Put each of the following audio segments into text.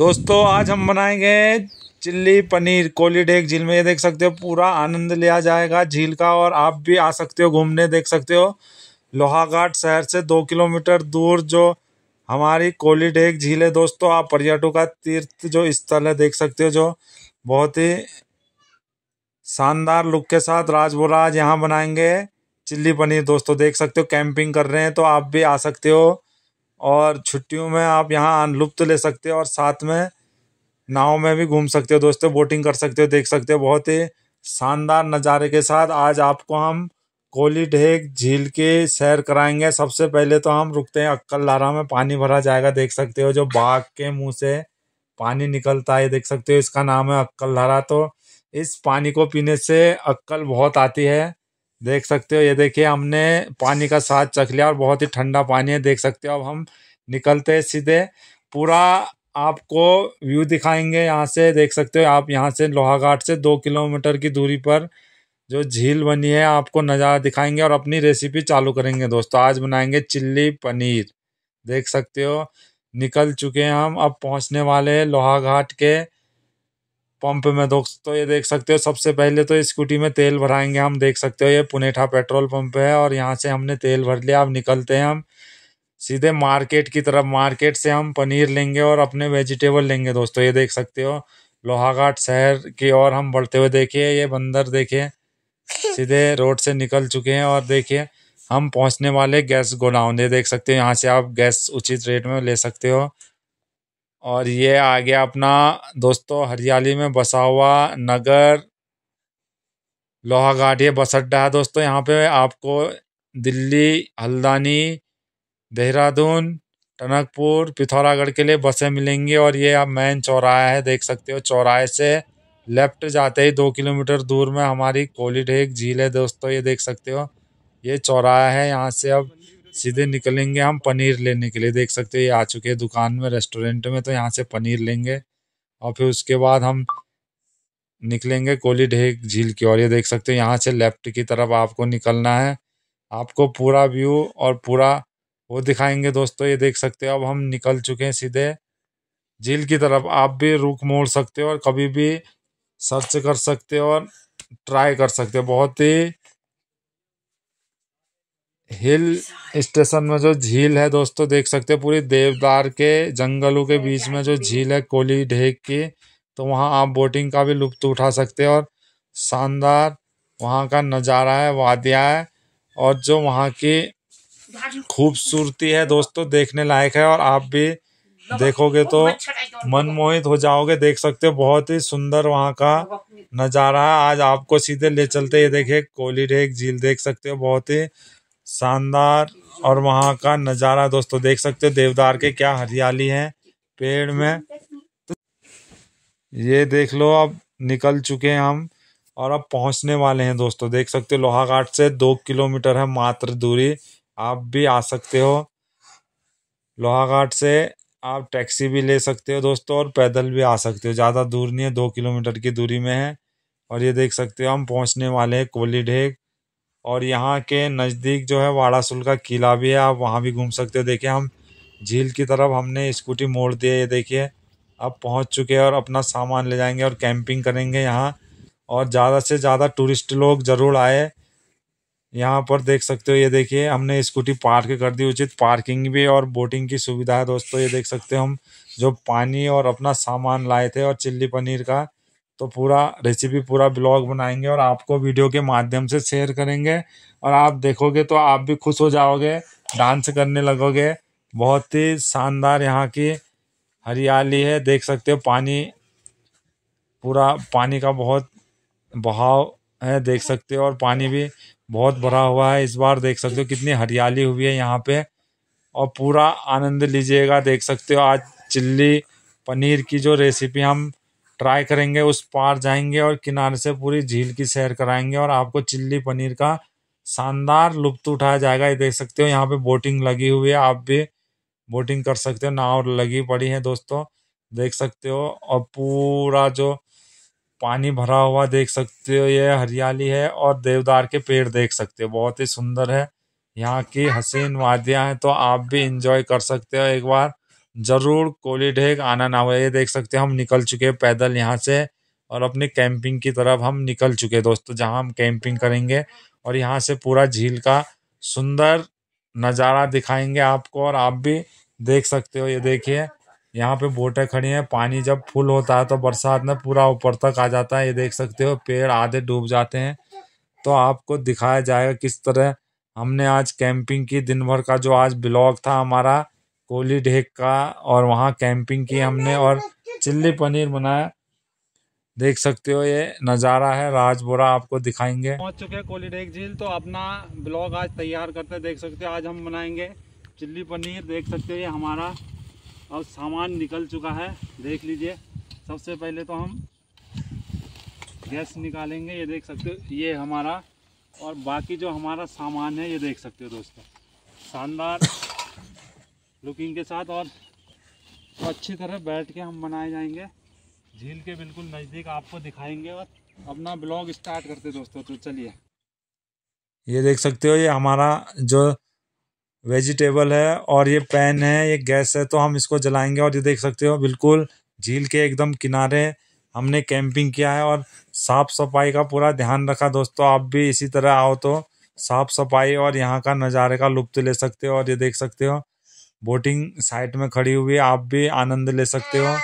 दोस्तों आज हम बनाएंगे चिल्ली पनीर कोली डेक झील में ये देख सकते हो पूरा आनंद लिया जाएगा झील का और आप भी आ सकते हो घूमने देख सकते हो लोहाघाट शहर से दो किलोमीटर दूर जो हमारी कोली डेक झील है दोस्तों आप पर्यटकों का तीर्थ जो स्थल है देख सकते हो जो बहुत ही शानदार लुक के साथ राजबोराज यहाँ बनाएंगे चिल्ली पनीर दोस्तों देख सकते हो कैंपिंग कर रहे हैं तो आप भी आ सकते हो और छुट्टियों में आप यहाँ लुप्त ले सकते हो और साथ में नाव में भी घूम सकते हो दोस्तों बोटिंग कर सकते हो देख सकते हो बहुत ही शानदार नज़ारे के साथ आज आपको हम कोली ढेक झील के सैर कराएंगे सबसे पहले तो हम रुकते हैं अक्कल लारा में पानी भरा जाएगा देख सकते हो जो बाघ के मुंह से पानी निकलता है देख सकते हो इसका नाम है अक्कल लारा तो इस पानी को पीने से अक्कल बहुत आती है देख सकते हो ये देखिए हमने पानी का साथ चख लिया और बहुत ही ठंडा पानी है देख सकते हो अब हम निकलते सीधे पूरा आपको व्यू दिखाएंगे यहाँ से देख सकते हो आप यहाँ से लोहाघाट से दो किलोमीटर की दूरी पर जो झील बनी है आपको नज़ारा दिखाएंगे और अपनी रेसिपी चालू करेंगे दोस्तों आज बनाएंगे चिल्ली पनीर देख सकते हो निकल चुके हैं हम अब पहुँचने वाले हैं लोहाघाट के पंप में दोस्तों ये देख सकते हो सबसे पहले तो स्कूटी में तेल भराएंगे हम देख सकते हो ये पुनेठा पेट्रोल पंप है और यहाँ से हमने तेल भर लिया अब निकलते हैं हम सीधे मार्केट की तरफ मार्केट से हम पनीर लेंगे और अपने वेजिटेबल लेंगे दोस्तों ये देख सकते हो लोहाघाट शहर की ओर हम बढ़ते हुए देखिए ये बंदर देखिए सीधे रोड से निकल चुके हैं और देखिए हम पहुंचने वाले गैस गोडाउन ये देख सकते हो यहाँ से आप गैस उचित रेट में ले सकते हो और ये आ गया अपना दोस्तों हरियाली में बसा हुआ नगर लोहाघाट ये बस अड्डा है दोस्तों यहाँ पे आपको दिल्ली हल्दानी देहरादून टनकपुर पिथौरागढ़ के लिए बसें मिलेंगी और ये आप मेन चौराहा है देख सकते हो चौराहे से लेफ्ट जाते ही दो किलोमीटर दूर में हमारी कोलीढेक झील है दोस्तों ये देख सकते हो ये चौराहा है यहाँ से अब सीधे निकलेंगे हम पनीर लेने के लिए देख सकते हो ये आ चुके हैं दुकान में रेस्टोरेंट में तो यहाँ से पनीर लेंगे और फिर उसके बाद हम निकलेंगे कोलीढेक झील की और ये देख सकते हो यहाँ से लेफ्ट की तरफ आपको निकलना है आपको पूरा व्यू और पूरा वो दिखाएंगे दोस्तों ये देख सकते हो अब हम निकल चुके हैं सीधे झील की तरफ आप भी रुख मोड़ सकते हो और कभी भी सर्च कर सकते हो और ट्राई कर सकते हो बहुत ही हिल स्टेशन में जो झील है दोस्तों देख सकते हो पूरी देवदार के जंगलों के बीच में जो झील है कोली ढेक की तो वहाँ आप बोटिंग का भी लुप्त उठा सकते हैं और शानदार वहाँ का नज़ारा है वादियाँ है और जो वहाँ की खूबसूरती है दोस्तों देखने लायक है और आप भी देखोगे तो मनमोहित हो जाओगे देख सकते हो बहुत ही सुंदर वहाँ का नज़ारा है आज आपको सीधे ले चलते ये देखे कोली झील देख सकते हो बहुत ही शानदार और वहाँ का नज़ारा दोस्तों देख सकते हो देवदार के क्या हरियाली है पेड़ में तो ये देख लो अब निकल चुके हैं हम और अब पहुंचने वाले हैं दोस्तों देख सकते हो लोहाघाट से दो किलोमीटर है मात्र दूरी आप भी आ सकते हो लोहाघाट से आप टैक्सी भी ले सकते हो दोस्तों और पैदल भी आ सकते हो ज़्यादा दूर नहीं है दो किलोमीटर की दूरी में है और ये देख सकते हो हम पहुंचने वाले हैं कोली ढेक और यहाँ के नज़दीक जो है वाड़ासुल का किला भी है आप वहाँ भी घूम सकते हो देखिए हम झील की तरफ हमने स्कूटी मोड़ दिया ये देखिए अब पहुँच चुके हैं और अपना सामान ले जाएंगे और कैंपिंग करेंगे यहाँ और ज़्यादा से ज़्यादा टूरिस्ट लोग ज़रूर आए यहाँ पर देख सकते हो ये देखिए हमने स्कूटी पार्क कर दी उचित पार्किंग भी और बोटिंग की सुविधा है दोस्तों ये देख सकते हो हम जो पानी और अपना सामान लाए थे और चिल्ली पनीर का तो पूरा रेसिपी पूरा ब्लॉग बनाएंगे और आपको वीडियो के माध्यम से शेयर करेंगे और आप देखोगे तो आप भी खुश हो जाओगे डांस करने लगोगे बहुत ही शानदार यहाँ की हरियाली है देख सकते हो पानी पूरा पानी का बहुत बहाव है देख सकते हो और पानी भी बहुत भरा हुआ है इस बार देख सकते हो कितनी हरियाली हुई है यहाँ पे और पूरा आनंद लीजिएगा देख सकते हो आज चिल्ली पनीर की जो रेसिपी हम ट्राई करेंगे उस पार जाएंगे और किनारे से पूरी झील की सैर कराएंगे और आपको चिल्ली पनीर का शानदार लुप्त उठाया जाएगा ये देख सकते हो यहाँ पे बोटिंग लगी हुई है आप भी बोटिंग कर सकते हो नाव लगी पड़ी है दोस्तों देख सकते हो और पूरा जो पानी भरा हुआ देख सकते हो ये हरियाली है और देवदार के पेड़ देख सकते हो बहुत ही सुंदर है यहाँ की हसीन वादियाँ हैं तो आप भी इंजॉय कर सकते हो एक बार ज़रूर कोली ढेक आना ना हो ये देख सकते हो हम निकल चुके हैं पैदल यहाँ से और अपनी कैंपिंग की तरफ हम निकल चुके हैं दोस्तों जहाँ हम कैंपिंग करेंगे और यहाँ से पूरा झील का सुंदर नज़ारा दिखाएंगे आपको और आप भी देख सकते हो ये देखिए यहाँ पे बोटे खड़ी हैं पानी जब फुल होता है तो बरसात में पूरा ऊपर तक आ जाता है ये देख सकते हो पेड़ आधे डूब जाते हैं तो आपको दिखाया जाएगा किस तरह हमने आज कैंपिंग की दिन भर का जो आज ब्लॉग था हमारा कोली ढेक का और वहाँ कैंपिंग की हमने और चिल्ली पनीर बनाया देख सकते हो ये नज़ारा है राजबोरा आपको दिखाएंगे पहुंच चुके हैं ढेक झील तो अपना ब्लॉग आज तैयार करते देख सकते हो आज हम बनाएंगे चिल्ली पनीर देख सकते हो ये हमारा अब सामान निकल चुका है देख लीजिए सबसे पहले तो हम गैस निकालेंगे ये देख सकते हो ये हमारा और बाकी जो हमारा सामान है ये देख सकते हो दोस्तों शानदार लुकिंग के साथ और तो अच्छी तरह बैठ के हम बनाए जाएंगे झील के बिल्कुल नज़दीक आपको दिखाएंगे और अपना ब्लॉग स्टार्ट करते दोस्तों तो चलिए ये देख सकते हो ये हमारा जो वेजिटेबल है और ये पैन है ये गैस है तो हम इसको जलाएंगे और ये देख सकते हो बिल्कुल झील के एकदम किनारे हमने कैंपिंग किया है और साफ सफाई का पूरा ध्यान रखा दोस्तों आप भी इसी तरह आओ तो साफ सफाई और यहाँ का नज़ारे का लुप्त ले सकते हो और ये देख सकते हो बोटिंग साइट में खड़ी हुई आप भी आनंद ले सकते हो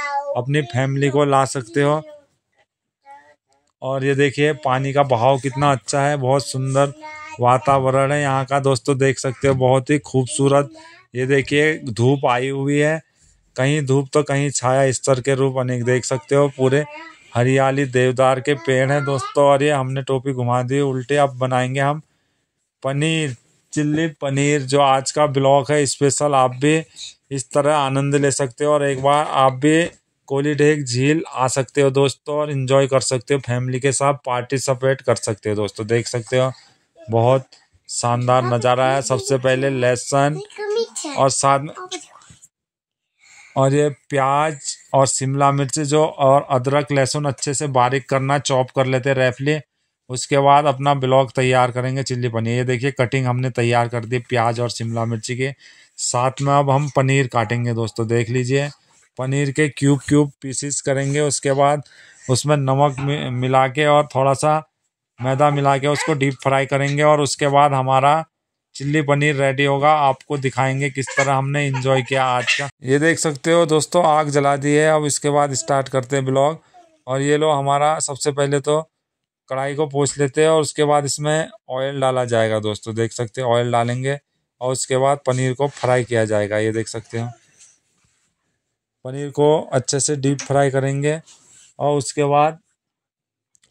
अपनी फैमिली को ला सकते हो और ये देखिए पानी का बहाव कितना अच्छा है बहुत सुंदर वातावरण है यहाँ का दोस्तों देख सकते हो बहुत ही खूबसूरत ये देखिए धूप आई हुई है कहीं धूप तो कहीं छाया स्तर के रूप अनेक देख सकते हो पूरे हरियाली देवदार के पेड़ हैं दोस्तों और ये हमने टोपी घुमा दी उल्टे अब बनाएंगे हम पनीर चिल्ली पनीर जो आज का ब्लॉग है स्पेशल आप भी इस तरह आनंद ले सकते हो और एक बार आप भी कोलीडेक झील आ सकते हो दोस्तों और इन्जॉय कर सकते हो फैमिली के साथ पार्टिसिपेट कर सकते हो दोस्तों देख सकते हो बहुत शानदार नज़ारा है सबसे पहले लहसुन और साथ oh, और ये प्याज और शिमला मिर्च जो और अदरक लहसुन अच्छे से बारीक करना चॉप कर लेते रेफली उसके बाद अपना ब्लॉग तैयार करेंगे चिल्ली पनीर ये देखिए कटिंग हमने तैयार कर दी प्याज और शिमला मिर्ची के साथ में अब हम पनीर काटेंगे दोस्तों देख लीजिए पनीर के क्यूब क्यूब पीसीस करेंगे उसके बाद उसमें नमक मिला के और थोड़ा सा मैदा मिला के उसको डीप फ्राई करेंगे और उसके बाद हमारा चिल्ली पनीर रेडी होगा आपको दिखाएंगे किस तरह हमने इंजॉय किया आज का ये देख सकते हो दोस्तों आग जला दी है अब इसके बाद स्टार्ट करते हैं ब्लॉग और ये लो हमारा सबसे पहले तो कढ़ाई को पोछ लेते हैं और उसके बाद इसमें ऑयल डाला जाएगा दोस्तों देख सकते हो ऑयल डालेंगे और उसके बाद पनीर को फ्राई किया जाएगा ये देख सकते हो पनीर को अच्छे से डीप फ्राई करेंगे और उसके बाद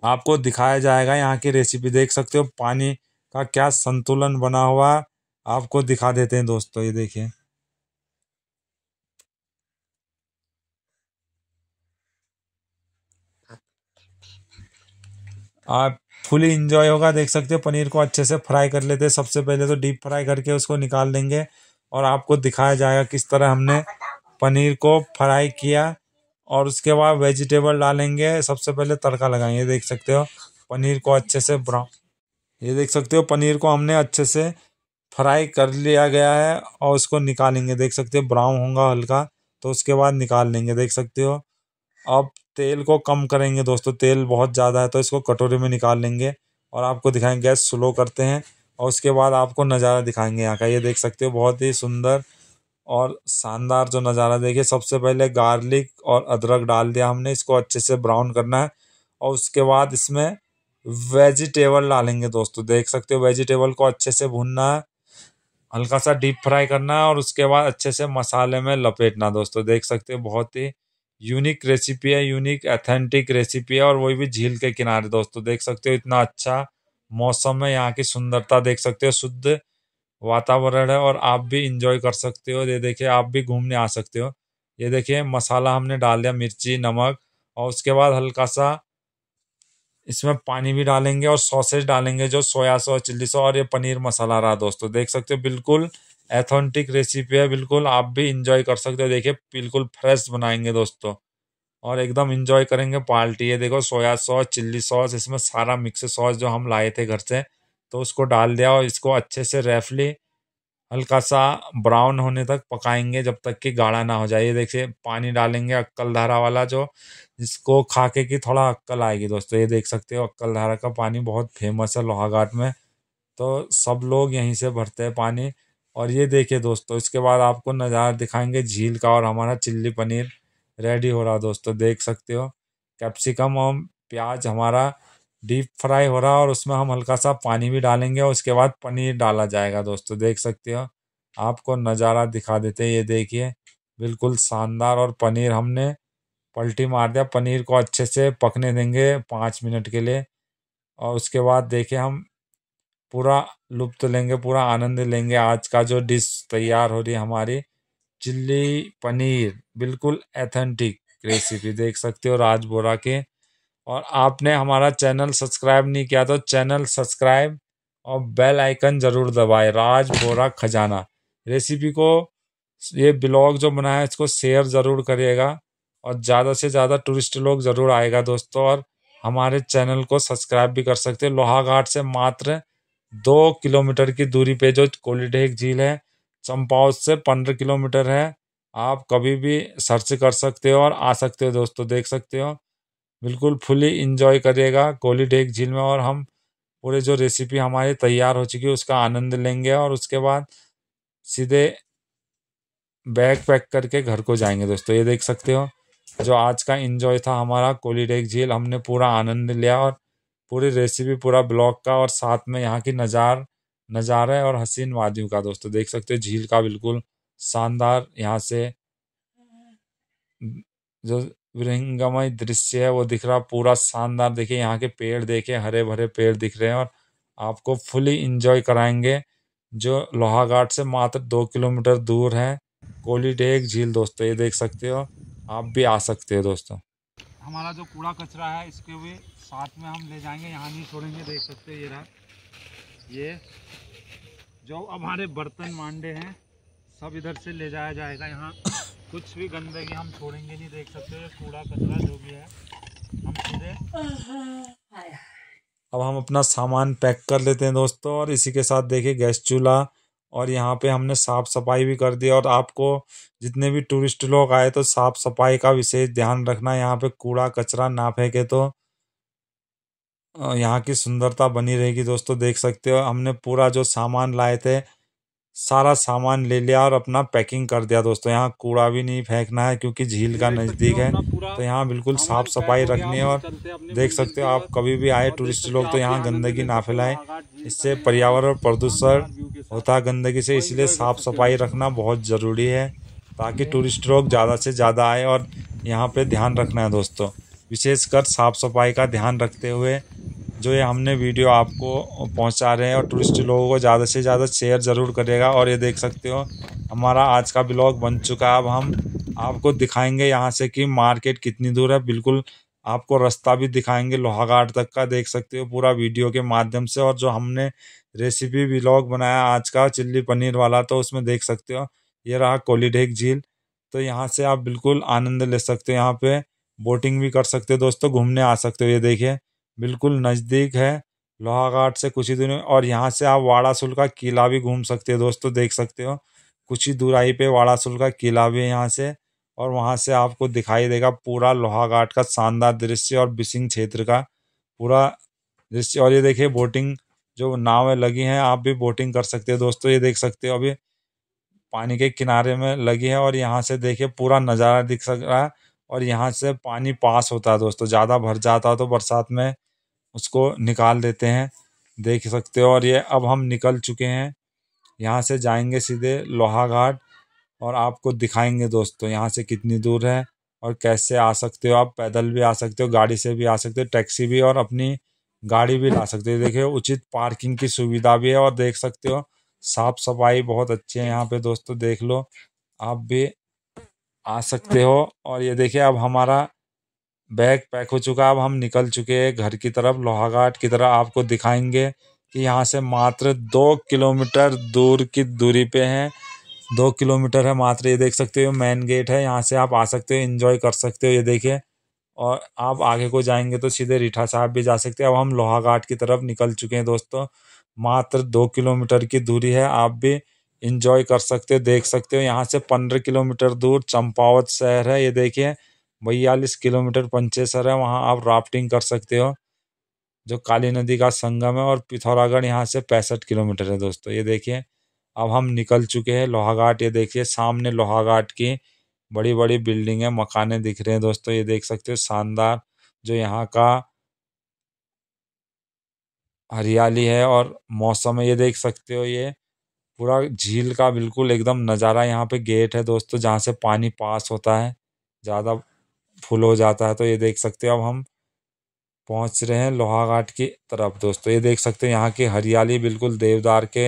आपको दिखाया जाएगा यहाँ की रेसिपी देख सकते हो पानी का क्या संतुलन बना हुआ आपको दिखा देते हैं दोस्तों ये देखिए आप फुली इंजॉय होगा देख सकते हो पनीर को अच्छे से फ्राई कर लेते हैं सबसे पहले तो डीप फ्राई करके उसको निकाल लेंगे और आपको दिखाया जाएगा किस तरह हमने पनीर को फ्राई किया और उसके बाद वेजिटेबल डालेंगे सबसे पहले तड़का लगाएंगे देख सकते हो पनीर को अच्छे से ब्राउन ये देख सकते हो पनीर को हमने अच्छे से फ्राई कर लिया गया है और उसको निकालेंगे देख सकते हो ब्राउन होगा हल्का तो उसके बाद निकाल लेंगे देख सकते हो अब तेल को कम करेंगे दोस्तों तेल बहुत ज़्यादा है तो इसको कटोरे में निकाल लेंगे और आपको दिखाएंगे गैस स्लो करते हैं और उसके बाद आपको नज़ारा दिखाएंगे यहाँ का ये देख सकते हो बहुत ही सुंदर और शानदार जो नज़ारा देखिए सबसे पहले गार्लिक और अदरक डाल दिया हमने इसको अच्छे से ब्राउन करना है और उसके बाद इसमें वेजिटेबल डालेंगे दोस्तों देख सकते हो वेजिटेबल को अच्छे से भूनना है हल्का सा डीप फ्राई करना है और उसके बाद अच्छे से मसाले में लपेटना दोस्तों देख सकते हो बहुत ही यूनिक रेसिपी है यूनिक एथेंटिक रेसिपी है और वही भी झील के किनारे दोस्तों देख सकते हो इतना अच्छा मौसम है यहाँ की सुंदरता देख सकते हो शुद्ध वातावरण है और आप भी इंजॉय कर सकते हो ये देखिए आप भी घूमने आ सकते हो ये देखिए मसाला हमने डाल दिया मिर्ची नमक और उसके बाद हल्का सा इसमें पानी भी डालेंगे और सॉसेज डालेंगे जो सोया सॉस चिल्ली सॉस और ये पनीर मसाला रहा दोस्तों देख सकते हो बिल्कुल एथेंटिक रेसिपी है बिल्कुल आप भी इंजॉय कर सकते हो देखिए बिल्कुल फ्रेश बनाएंगे दोस्तों और एकदम इंजॉय करेंगे पार्टी है देखो सोया सॉस चिल्ली सॉस इसमें सारा मिक्स सॉस जो हम लाए थे घर से तो उसको डाल दिया और इसको अच्छे से रेफली हल्का सा ब्राउन होने तक पकाएंगे जब तक कि गाढ़ा ना हो जाए ये देखिए पानी डालेंगे अक्कल धारा वाला जो इसको खा के कि थोड़ा अक्कल आएगी दोस्तों ये देख सकते हो अक्कल धारा का पानी बहुत फेमस है लोहाघाट में तो सब लोग यहीं से भरते हैं पानी और ये देखिए दोस्तों इसके बाद आपको नज़ारा दिखाएंगे झील का और हमारा चिल्ली पनीर रेडी हो रहा दोस्तों देख सकते हो कैप्सिकम और प्याज हमारा डीप फ्राई हो रहा है और उसमें हम हल्का सा पानी भी डालेंगे और उसके बाद पनीर डाला जाएगा दोस्तों देख सकते हो आपको नज़ारा दिखा देते हैं ये देखिए बिल्कुल शानदार और पनीर हमने पलटी मार दिया पनीर को अच्छे से पकने देंगे पाँच मिनट के लिए और उसके बाद देखिए हम पूरा लुप्त लेंगे पूरा आनंद लेंगे आज का जो डिश तैयार हो रही है हमारी चिल्ली पनीर बिल्कुल एथेंटिक रेसिपी देख सकते हो राज बोरा के और आपने हमारा चैनल सब्सक्राइब नहीं किया तो चैनल सब्सक्राइब और बेल आइकन ज़रूर दबाएं राज बोरा खजाना रेसिपी को ये ब्लॉग जो बनाया इसको शेयर ज़रूर करिएगा और ज़्यादा से ज़्यादा टूरिस्ट लोग ज़रूर आएगा दोस्तों और हमारे चैनल को सब्सक्राइब भी कर सकते हैं लोहाघाट से मात्र दो किलोमीटर की दूरी पे जो कोलिडेक झील है चंपावत से पंद्रह किलोमीटर है आप कभी भी सर्च कर सकते हो और आ सकते हो दोस्तों देख सकते हो बिल्कुल फुली इंजॉय करेगा कोली डेक झील में और हम पूरे जो रेसिपी हमारी तैयार हो चुकी है उसका आनंद लेंगे और उसके बाद सीधे बैग पैक करके घर को जाएंगे दोस्तों ये देख सकते हो जो आज का इन्जॉय था हमारा कोली डेक झील हमने पूरा आनंद लिया और पूरी रेसिपी पूरा ब्लॉक का और साथ में यहाँ की नज़ार नज़ारे और हसीन वादियों का दोस्तों देख सकते हो झील का बिल्कुल शानदार यहाँ से जो विहंगमय दृश्य है वो दिख रहा पूरा शानदार देखिए यहाँ के पेड़ देखे हरे भरे पेड़ दिख रहे हैं और आपको फुली इंजॉय कराएंगे जो लोहाघाट से मात्र दो किलोमीटर दूर है कोलीडेग झील दोस्तों ये देख सकते हो आप भी आ सकते हो दोस्तों हमारा जो कूड़ा कचरा है इसके भी साथ में हम ले जाएंगे यहाँ नहीं छोड़ेंगे देख सकते हो ये रहा ये जो हमारे बर्तन मांडे हैं सब इधर से ले जाया जाएगा यहाँ कुछ भी गंदगी हम छोड़ेंगे नहीं देख सकते कूड़ा कचरा जो भी है हम सीधे अब हम अपना सामान पैक कर लेते हैं दोस्तों और इसी के साथ देखिए गैस चूल्हा और यहाँ पे हमने साफ़ सफाई भी कर दी और आपको जितने भी टूरिस्ट लोग आए तो साफ़ सफाई का विशेष ध्यान रखना यहाँ पे कूड़ा कचरा ना फेंके तो यहाँ की सुंदरता बनी रहेगी दोस्तों देख सकते हो हमने पूरा जो सामान लाए थे सारा सामान ले लिया और अपना पैकिंग कर दिया दोस्तों यहाँ कूड़ा भी नहीं फेंकना है क्योंकि झील का तो नज़दीक है तो यहाँ बिल्कुल साफ़ सफाई रखनी है और देख सकते हो आप कभी भी आए टूरिस्ट लोग तो यहाँ गंदगी ना फैलाएं इससे पर्यावरण प्रदूषण होता है गंदगी से इसलिए साफ़ सफाई अच्छा रखना बहुत ज़रूरी है ताकि टूरिस्ट लोग ज़्यादा से ज़्यादा आए और यहाँ पर ध्यान रखना है दोस्तों विशेषकर साफ़ सफाई का ध्यान रखते हुए जो ये हमने वीडियो आपको पहुंचा रहे हैं और टूरिस्ट लोगों को ज़्यादा से ज़्यादा शेयर ज़रूर करेगा और ये देख सकते हो हमारा आज का ब्लॉग बन चुका है अब हम आपको दिखाएंगे यहाँ से कि मार्केट कितनी दूर है बिल्कुल आपको रास्ता भी दिखाएंगे लोहाघाट तक का देख सकते हो पूरा वीडियो के माध्यम से और जो हमने रेसिपी ब्लॉग बनाया आज का चिल्ली पनीर वाला तो उसमें देख सकते हो ये रहा कोलीढेक झील तो यहाँ से आप बिल्कुल आनंद ले सकते हो यहाँ पे बोटिंग भी कर सकते हो दोस्तों घूमने आ सकते हो ये देखिए बिल्कुल नज़दीक है लोहाघाट से कुछ ही दूरी और यहाँ से आप वाड़ासुल का किला भी घूम सकते हो दोस्तों देख सकते हो कुछ ही दूराई पे वाड़ासुल का किला भी है यहाँ से और वहाँ से आपको दिखाई देगा पूरा लोहाघाट का शानदार दृश्य और बिशिंग क्षेत्र का पूरा दृश्य और ये देखिए बोटिंग जो नावें लगी हैं आप भी बोटिंग कर सकते हो दोस्तों ये देख सकते हो अभी पानी के किनारे में लगी है और यहाँ से देखिए पूरा नज़ारा दिख सक रहा है और यहाँ से पानी पास होता है दोस्तों ज़्यादा भर जाता है तो बरसात में उसको निकाल देते हैं देख सकते हो और ये अब हम निकल चुके हैं यहाँ से जाएंगे सीधे लोहा घाट और आपको दिखाएंगे दोस्तों यहाँ से कितनी दूर है और कैसे आ सकते हो आप पैदल भी आ सकते हो गाड़ी से भी आ सकते हो टैक्सी भी और अपनी गाड़ी भी ला सकते हो देखिए उचित पार्किंग की सुविधा भी है और देख सकते हो साफ सफाई बहुत अच्छी है यहाँ पे दोस्तों देख लो आप भी आ सकते हो और ये देखिए अब हमारा बैग पैक हो चुका है अब हम निकल चुके हैं घर की तरफ लोहाघाट की तरफ आपको दिखाएंगे कि यहाँ से मात्र दो किलोमीटर दूर की दूरी पे हैं दो किलोमीटर है मात्र ये देख सकते हो मेन गेट है यहाँ से आप आ सकते हो इन्जॉय कर सकते हो ये देखिए और आप आगे को जाएंगे तो सीधे रीठा साहब भी जा सकते हैं अब हम लोहाघाट की तरफ निकल चुके हैं दोस्तों मात्र दो किलोमीटर की दूरी है आप भी इंजॉय कर सकते हो देख सकते हो यहाँ से पंद्रह किलोमीटर दूर चंपावत शहर है ये देखिए बयालीस किलोमीटर पंचेसर है वहाँ आप राफ्टिंग कर सकते हो जो काली नदी का संगम है और पिथौरागढ़ यहाँ से पैंसठ किलोमीटर है दोस्तों ये देखिए अब हम निकल चुके हैं लोहाघाट ये देखिए सामने लोहाघाट की बड़ी बड़ी बिल्डिंग है मकाने दिख रहे हैं दोस्तों ये देख सकते हो शानदार जो यहाँ का हरियाली है और मौसम है ये देख सकते हो ये पूरा झील का बिल्कुल एकदम नज़ारा यहाँ पे गेट है दोस्तों जहाँ से पानी पास होता है ज़्यादा फुल हो जाता है तो ये देख सकते हो अब हम पहुंच रहे हैं लोहाघाट की तरफ दोस्तों तो ये देख सकते हो यहाँ की हरियाली बिल्कुल देवदार के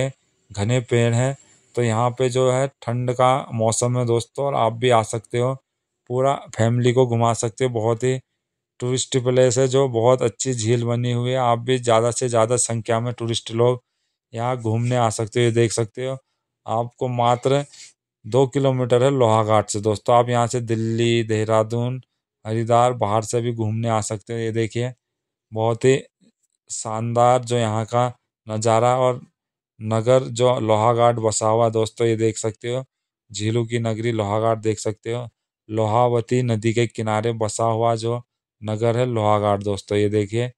घने पेड़ हैं तो यहाँ पे जो है ठंड का मौसम है दोस्तों और आप भी आ सकते हो पूरा फैमिली को घुमा सकते हो बहुत ही टूरिस्ट प्लेस है जो बहुत अच्छी झील बनी हुई है आप भी ज़्यादा से ज़्यादा संख्या में टूरिस्ट लोग यहाँ घूमने आ सकते हो ये देख सकते हो आपको मात्र दो किलोमीटर है लोहाघाट से दोस्तों आप यहाँ से दिल्ली देहरादून हरिद्वार बाहर से भी घूमने आ सकते हैं ये देखिए बहुत ही शानदार जो यहाँ का नज़ारा और नगर जो लोहाघाट बसा हुआ दोस्तों ये देख सकते हो झीलों की नगरी लोहाघाट देख सकते हो लोहावती नदी के किनारे बसा हुआ जो नगर है लोहाघाट दोस्तों ये देखिए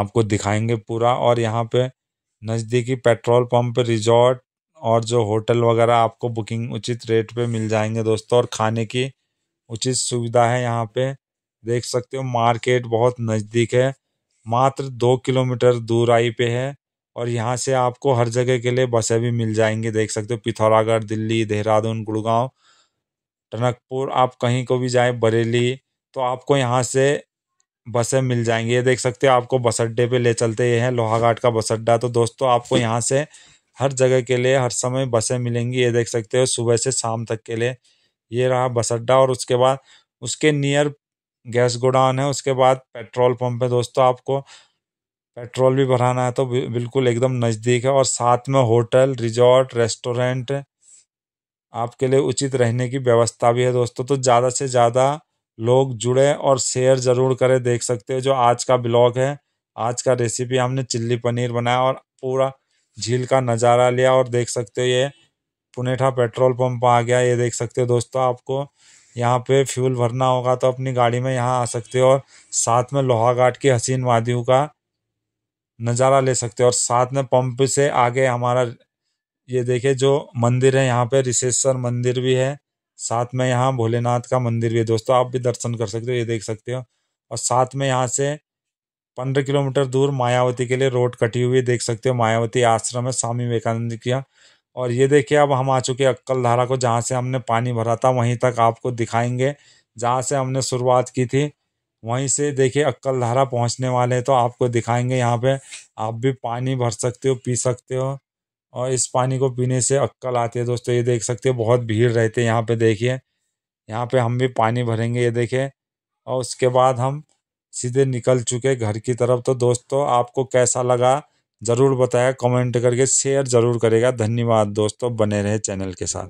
आपको दिखाएंगे पूरा और यहाँ पे नज़दीकी पेट्रोल पंप रिजॉर्ट और जो होटल वगैरह आपको बुकिंग उचित रेट पे मिल जाएंगे दोस्तों और खाने की उचित सुविधा है यहाँ पे देख सकते हो मार्केट बहुत नज़दीक है मात्र दो किलोमीटर दूर आई पे है और यहाँ से आपको हर जगह के लिए बसें भी मिल जाएंगी देख सकते हो पिथौरागढ़ दिल्ली देहरादून गुड़गांव टनकपुर आप कहीं को भी जाए बरेली तो आपको यहाँ से बसें मिल जाएंगी ये देख सकते हो आपको बस अड्डे पे ले चलते ये हैं लोहाघाट का बस अड्डा तो दोस्तों आपको यहाँ से हर जगह के लिए हर समय बसें मिलेंगी ये देख सकते हो सुबह से शाम तक के लिए ये रहा बस अड्डा और उसके बाद उसके नियर गैस गोडाउन है उसके बाद पेट्रोल पंप है दोस्तों आपको पेट्रोल भी भराना है तो बिल्कुल एकदम नज़दीक है और साथ में होटल रिजॉर्ट रेस्टोरेंट आपके लिए उचित रहने की व्यवस्था भी है दोस्तों तो ज़्यादा से ज़्यादा लोग जुड़े और शेयर ज़रूर करें देख सकते हो जो आज का ब्लॉग है आज का रेसिपी हमने चिल्ली पनीर बनाया और पूरा झील का नज़ारा लिया और देख सकते हो ये पुनेठा पेट्रोल पंप आ गया ये देख सकते हो दोस्तों आपको यहाँ पे फ्यूल भरना होगा तो अपनी गाड़ी में यहाँ आ सकते हो और साथ में लोहाघाट की हसीन वादियों का नज़ारा ले सकते हो और साथ में पंप से आगे हमारा ये देखे जो मंदिर है यहाँ पे रिशेश्वर मंदिर भी है साथ में यहाँ भोलेनाथ का मंदिर भी है दोस्तों आप भी दर्शन कर सकते हो ये देख सकते हो और साथ में यहाँ से पंद्रह किलोमीटर दूर मायावती के लिए रोड कटी हुई देख सकते हो मायावती आश्रम है स्वामी विवेकानंद की और ये देखिए अब हम आ चुके अक्कल धारा को जहाँ से हमने पानी भरा था वहीं तक आपको दिखाएंगे जहाँ से हमने शुरुआत की थी वहीं से देखिए अक्कल धारा पहुँचने वाले हैं तो आपको दिखाएंगे यहाँ पे आप भी पानी भर सकते हो पी सकते हो और इस पानी को पीने से अक्कल आती है दोस्तों ये देख सकते हो बहुत भीड़ रहती है यहाँ पर देखिए यहाँ पर हम भी पानी भरेंगे ये देखें और उसके बाद हम सीधे निकल चुके घर की तरफ तो दोस्तों आपको कैसा लगा ज़रूर बताया कमेंट करके शेयर ज़रूर करेगा धन्यवाद दोस्तों बने रहे चैनल के साथ